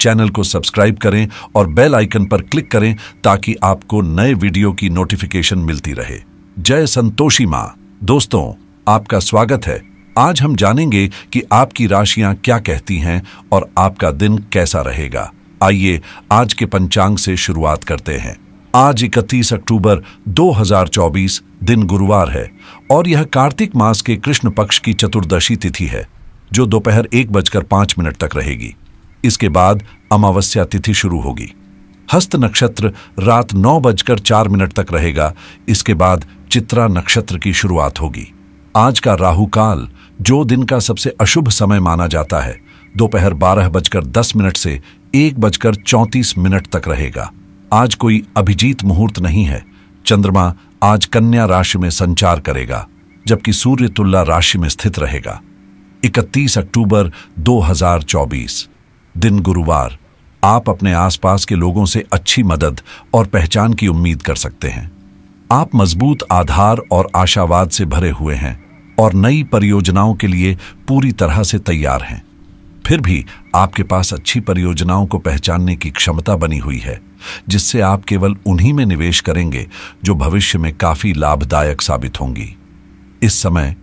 channel को subscribe करें और बेल आइकन पर क्लिक करें ताकि आपको नए वीडियो की नोटिफिकेशन मिलती रहे जय संतोषी माँ दोस्तों आपका स्वागत है आज हम जानेंगे कि आपकी राशियां क्या कहती हैं और आपका दिन कैसा रहेगा आइए आज के पंचांग से शुरुआत करते हैं आज 31 अक्टूबर 2024 दिन गुरुवार है और यह कार्तिक मास के कृष्ण पक्ष की चतुर्दशी तिथि है जो दोपहर एक बजकर पांच मिनट तक रहेगी इसके बाद अमावस्या तिथि शुरू होगी हस्त नक्षत्र रात नौ बजकर चार मिनट तक रहेगा इसके बाद चित्रा नक्षत्र की शुरुआत होगी आज का राहु काल जो दिन का सबसे अशुभ समय माना जाता है दोपहर बारह बजकर दस मिनट से एक बजकर चौंतीस मिनट तक रहेगा आज कोई अभिजीत मुहूर्त नहीं है चंद्रमा आज कन्या राशि में संचार करेगा जबकि सूर्य तुल्ला राशि में स्थित रहेगा 31 अक्टूबर 2024 दिन गुरुवार आप अपने आसपास के लोगों से अच्छी मदद और पहचान की उम्मीद कर सकते हैं आप मजबूत आधार और आशावाद से भरे हुए हैं और नई परियोजनाओं के लिए पूरी तरह से तैयार हैं फिर भी आपके पास अच्छी परियोजनाओं को पहचानने की क्षमता बनी हुई है जिससे आप केवल उन्हीं में निवेश करेंगे जो भविष्य में काफी लाभदायक साबित होंगी इस समय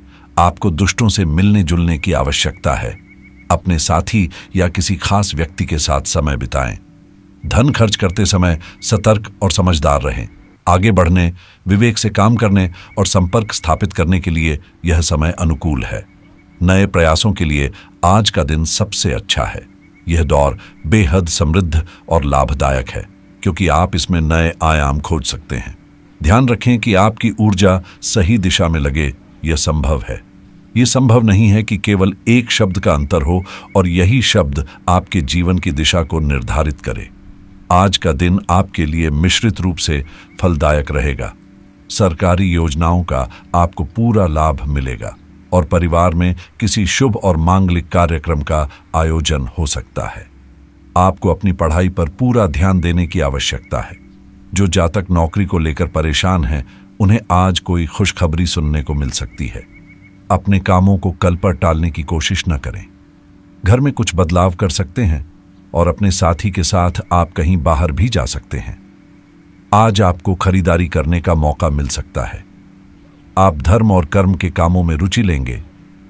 आपको दुष्टों से मिलने जुलने की आवश्यकता है अपने साथी या किसी खास व्यक्ति के साथ समय बिताएं धन खर्च करते समय सतर्क और समझदार रहें आगे बढ़ने विवेक से काम करने और संपर्क स्थापित करने के लिए यह समय अनुकूल है नए प्रयासों के लिए आज का दिन सबसे अच्छा है यह दौर बेहद समृद्ध और लाभदायक है क्योंकि आप इसमें नए आयाम खोज सकते हैं ध्यान रखें कि आपकी ऊर्जा सही दिशा में लगे यह संभव है ये संभव नहीं है कि केवल एक शब्द का अंतर हो और यही शब्द आपके जीवन की दिशा को निर्धारित करे आज का दिन आपके लिए मिश्रित रूप से फलदायक रहेगा सरकारी योजनाओं का आपको पूरा लाभ मिलेगा और परिवार में किसी शुभ और मांगलिक कार्यक्रम का आयोजन हो सकता है आपको अपनी पढ़ाई पर पूरा ध्यान देने की आवश्यकता है जो जातक नौकरी को लेकर परेशान हैं उन्हें आज कोई खुशखबरी सुनने को मिल सकती है अपने कामों को कल पर टालने की कोशिश न करें घर में कुछ बदलाव कर सकते हैं और अपने साथी के साथ आप कहीं बाहर भी जा सकते हैं आज आपको खरीदारी करने का मौका मिल सकता है आप धर्म और कर्म के कामों में रुचि लेंगे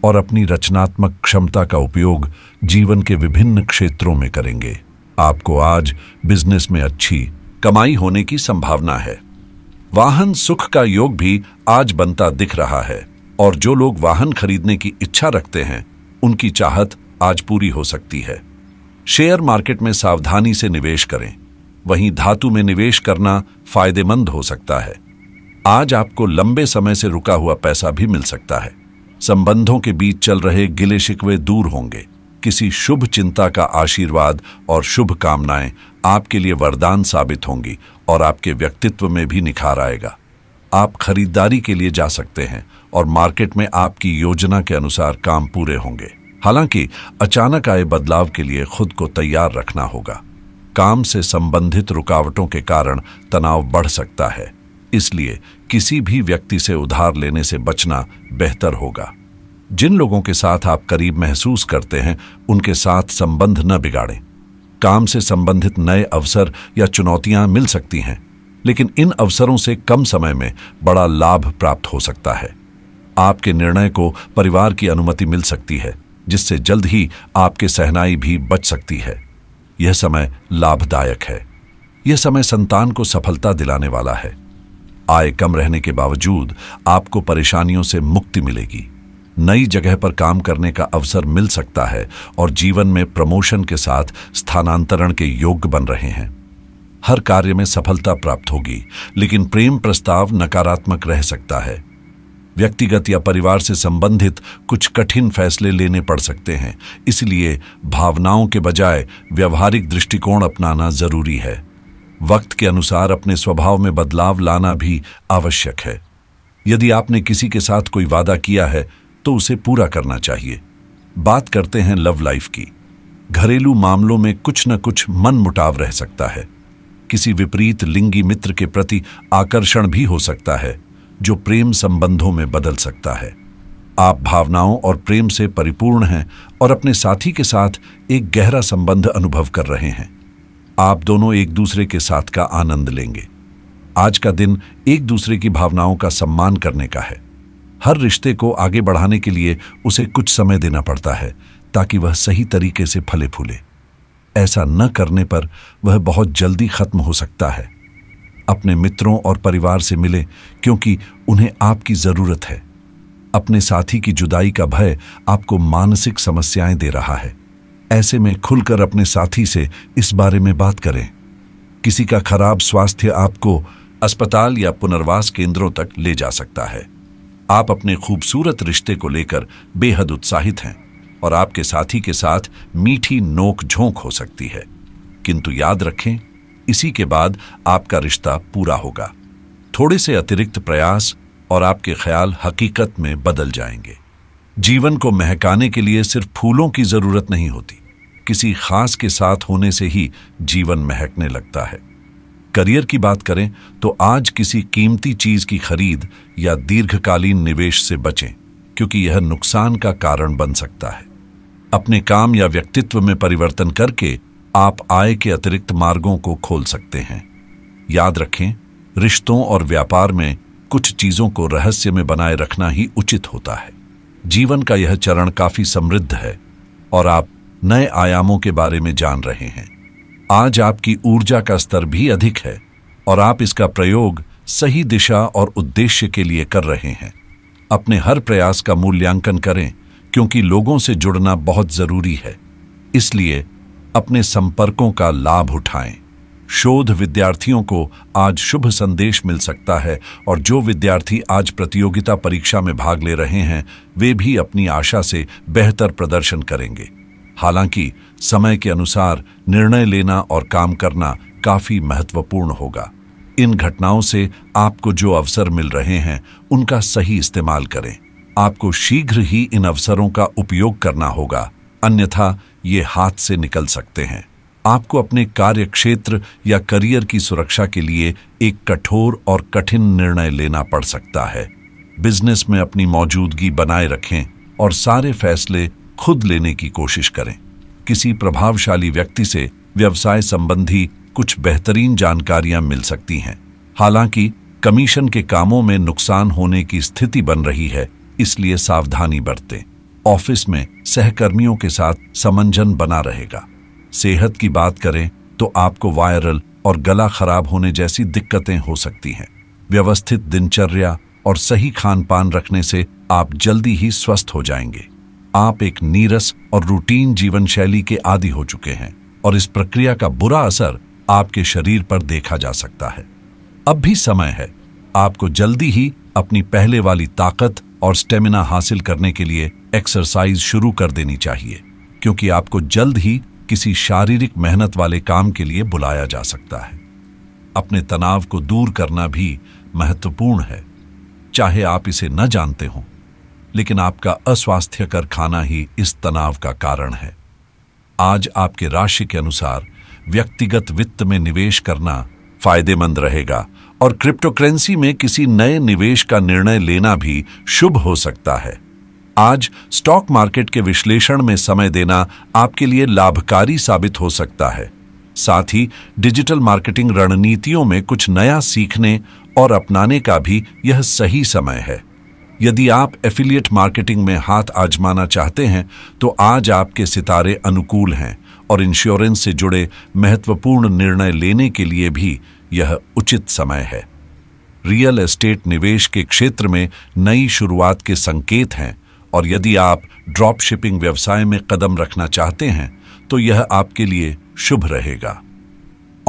और अपनी रचनात्मक क्षमता का उपयोग जीवन के विभिन्न क्षेत्रों में करेंगे आपको आज बिजनेस में अच्छी कमाई होने की संभावना है वाहन सुख का योग भी आज बनता दिख रहा है और जो लोग वाहन खरीदने की इच्छा रखते हैं उनकी चाहत आज पूरी हो सकती है शेयर मार्केट में सावधानी से निवेश करें वहीं धातु में निवेश करना फायदेमंद हो सकता है आज आपको लंबे समय से रुका हुआ पैसा भी मिल सकता है संबंधों के बीच चल रहे गिले शिकवे दूर होंगे किसी शुभ चिंता का आशीर्वाद और शुभ कामनाएं आपके लिए वरदान साबित होंगी और आपके व्यक्तित्व में भी निखार आएगा आप खरीदारी के लिए जा सकते हैं और मार्केट में आपकी योजना के अनुसार काम पूरे होंगे हालांकि अचानक आए बदलाव के लिए खुद को तैयार रखना होगा काम से संबंधित रुकावटों के कारण तनाव बढ़ सकता है इसलिए किसी भी व्यक्ति से उधार लेने से बचना बेहतर होगा जिन लोगों के साथ आप करीब महसूस करते हैं उनके साथ संबंध न बिगाड़ें काम से संबंधित नए अवसर या चुनौतियां मिल सकती हैं लेकिन इन अवसरों से कम समय में बड़ा लाभ प्राप्त हो सकता है आपके निर्णय को परिवार की अनुमति मिल सकती है जिससे जल्द ही आपके सहनाई भी बच सकती है यह समय लाभदायक है यह समय संतान को सफलता दिलाने वाला है आय कम रहने के बावजूद आपको परेशानियों से मुक्ति मिलेगी नई जगह पर काम करने का अवसर मिल सकता है और जीवन में प्रमोशन के साथ स्थानांतरण के योग्य बन रहे हैं हर कार्य में सफलता प्राप्त होगी लेकिन प्रेम प्रस्ताव नकारात्मक रह सकता है व्यक्तिगत या परिवार से संबंधित कुछ कठिन फैसले लेने पड़ सकते हैं इसलिए भावनाओं के बजाय व्यवहारिक दृष्टिकोण अपनाना जरूरी है वक्त के अनुसार अपने स्वभाव में बदलाव लाना भी आवश्यक है यदि आपने किसी के साथ कोई वादा किया है तो उसे पूरा करना चाहिए बात करते हैं लव लाइफ की घरेलू मामलों में कुछ न कुछ मन मुटाव रह सकता है किसी विपरीत लिंगी मित्र के प्रति आकर्षण भी हो सकता है जो प्रेम संबंधों में बदल सकता है आप भावनाओं और प्रेम से परिपूर्ण हैं और अपने साथी के साथ एक गहरा संबंध अनुभव कर रहे हैं आप दोनों एक दूसरे के साथ का आनंद लेंगे आज का दिन एक दूसरे की भावनाओं का सम्मान करने का है हर रिश्ते को आगे बढ़ाने के लिए उसे कुछ समय देना पड़ता है ताकि वह सही तरीके से फले फूले ऐसा न करने पर वह बहुत जल्दी खत्म हो सकता है अपने मित्रों और परिवार से मिले क्योंकि उन्हें आपकी ज़रूरत है अपने साथी की जुदाई का भय आपको मानसिक समस्याएं दे रहा है ऐसे में खुलकर अपने साथी से इस बारे में बात करें किसी का खराब स्वास्थ्य आपको अस्पताल या पुनर्वास केंद्रों तक ले जा सकता है आप अपने खूबसूरत रिश्ते को लेकर बेहद उत्साहित हैं और आपके साथी के साथ मीठी नोक झोंक हो सकती है किंतु याद रखें इसी के बाद आपका रिश्ता पूरा होगा थोड़े से अतिरिक्त प्रयास और आपके ख्याल हकीकत में बदल जाएंगे जीवन को महकाने के लिए सिर्फ फूलों की जरूरत नहीं होती किसी खास के साथ होने से ही जीवन महकने लगता है करियर की बात करें तो आज किसी कीमती चीज की खरीद या दीर्घकालीन निवेश से बचें क्योंकि यह नुकसान का कारण बन सकता है अपने काम या व्यक्तित्व में परिवर्तन करके आप आय के अतिरिक्त मार्गों को खोल सकते हैं याद रखें रिश्तों और व्यापार में कुछ चीजों को रहस्य में बनाए रखना ही उचित होता है जीवन का यह चरण काफी समृद्ध है और आप नए आयामों के बारे में जान रहे हैं आज आपकी ऊर्जा का स्तर भी अधिक है और आप इसका प्रयोग सही दिशा और उद्देश्य के लिए कर रहे हैं अपने हर प्रयास का मूल्यांकन करें क्योंकि लोगों से जुड़ना बहुत ज़रूरी है इसलिए अपने संपर्कों का लाभ उठाएं शोध विद्यार्थियों को आज शुभ संदेश मिल सकता है और जो विद्यार्थी आज प्रतियोगिता परीक्षा में भाग ले रहे हैं वे भी अपनी आशा से बेहतर प्रदर्शन करेंगे हालांकि समय के अनुसार निर्णय लेना और काम करना काफ़ी महत्वपूर्ण होगा इन घटनाओं से आपको जो अवसर मिल रहे हैं उनका सही इस्तेमाल करें आपको शीघ्र ही इन अवसरों का उपयोग करना होगा अन्यथा ये हाथ से निकल सकते हैं आपको अपने कार्य क्षेत्र या करियर की सुरक्षा के लिए एक कठोर और कठिन निर्णय लेना पड़ सकता है बिजनेस में अपनी मौजूदगी बनाए रखें और सारे फैसले खुद लेने की कोशिश करें किसी प्रभावशाली व्यक्ति से व्यवसाय संबंधी कुछ बेहतरीन जानकारियां मिल सकती हैं हालांकि कमीशन के कामों में नुकसान होने की स्थिति बन रही है इसलिए सावधानी बरतें ऑफिस में सहकर्मियों के साथ समंजन बना रहेगा सेहत की बात करें तो आपको वायरल और गला खराब होने जैसी दिक्कतें हो सकती हैं व्यवस्थित दिनचर्या और सही खान पान रखने से आप जल्दी ही स्वस्थ हो जाएंगे आप एक नीरस और रूटीन जीवन शैली के आदि हो चुके हैं और इस प्रक्रिया का बुरा असर आपके शरीर पर देखा जा सकता है अब भी समय है आपको जल्दी ही अपनी पहले वाली ताकत और स्टेमिना हासिल करने के लिए एक्सरसाइज शुरू कर देनी चाहिए क्योंकि आपको जल्द ही किसी शारीरिक मेहनत वाले काम के लिए बुलाया जा सकता है अपने तनाव को दूर करना भी महत्वपूर्ण है चाहे आप इसे न जानते हों लेकिन आपका अस्वास्थ्यकर खाना ही इस तनाव का कारण है आज आपके राशि के अनुसार व्यक्तिगत वित्त में निवेश करना फायदेमंद रहेगा और क्रिप्टोकरेंसी में किसी नए निवेश का निर्णय लेना भी शुभ हो सकता है आज स्टॉक मार्केट के विश्लेषण में समय देना आपके लिए लाभकारी साबित हो सकता है साथ ही डिजिटल मार्केटिंग रणनीतियों में कुछ नया सीखने और अपनाने का भी यह सही समय है यदि आप एफिलिएट मार्केटिंग में हाथ आजमाना चाहते हैं तो आज आपके सितारे अनुकूल हैं और इंश्योरेंस से जुड़े महत्वपूर्ण निर्णय लेने के लिए भी यह उचित समय है रियल एस्टेट निवेश के क्षेत्र में नई शुरुआत के संकेत हैं और यदि आप ड्रॉप शिपिंग व्यवसाय में कदम रखना चाहते हैं तो यह आपके लिए शुभ रहेगा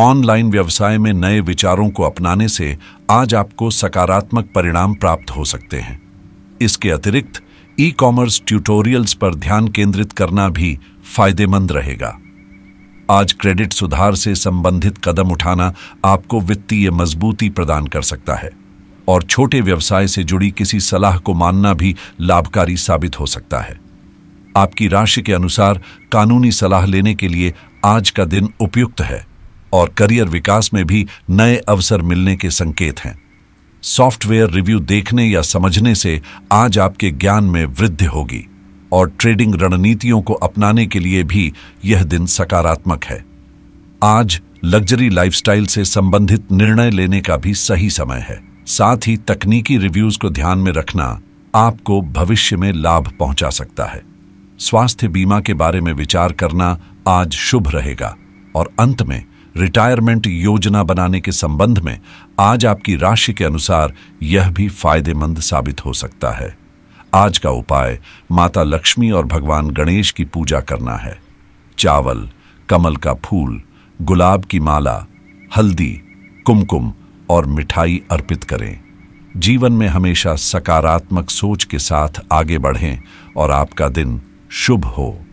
ऑनलाइन व्यवसाय में नए विचारों को अपनाने से आज आपको सकारात्मक परिणाम प्राप्त हो सकते हैं इसके अतिरिक्त ई कॉमर्स ट्यूटोरियल्स पर ध्यान केंद्रित करना भी फायदेमंद रहेगा आज क्रेडिट सुधार से संबंधित कदम उठाना आपको वित्तीय मजबूती प्रदान कर सकता है और छोटे व्यवसाय से जुड़ी किसी सलाह को मानना भी लाभकारी साबित हो सकता है आपकी राशि के अनुसार कानूनी सलाह लेने के लिए आज का दिन उपयुक्त है और करियर विकास में भी नए अवसर मिलने के संकेत हैं सॉफ्टवेयर रिव्यू देखने या समझने से आज आपके ज्ञान में वृद्धि होगी और ट्रेडिंग रणनीतियों को अपनाने के लिए भी यह दिन सकारात्मक है आज लग्जरी लाइफस्टाइल से संबंधित निर्णय लेने का भी सही समय है साथ ही तकनीकी रिव्यूज को ध्यान में रखना आपको भविष्य में लाभ पहुंचा सकता है स्वास्थ्य बीमा के बारे में विचार करना आज शुभ रहेगा और अंत में रिटायरमेंट योजना बनाने के संबंध में आज आपकी राशि के अनुसार यह भी फायदेमंद साबित हो सकता है आज का उपाय माता लक्ष्मी और भगवान गणेश की पूजा करना है चावल कमल का फूल गुलाब की माला हल्दी कुमकुम और मिठाई अर्पित करें जीवन में हमेशा सकारात्मक सोच के साथ आगे बढ़ें और आपका दिन शुभ हो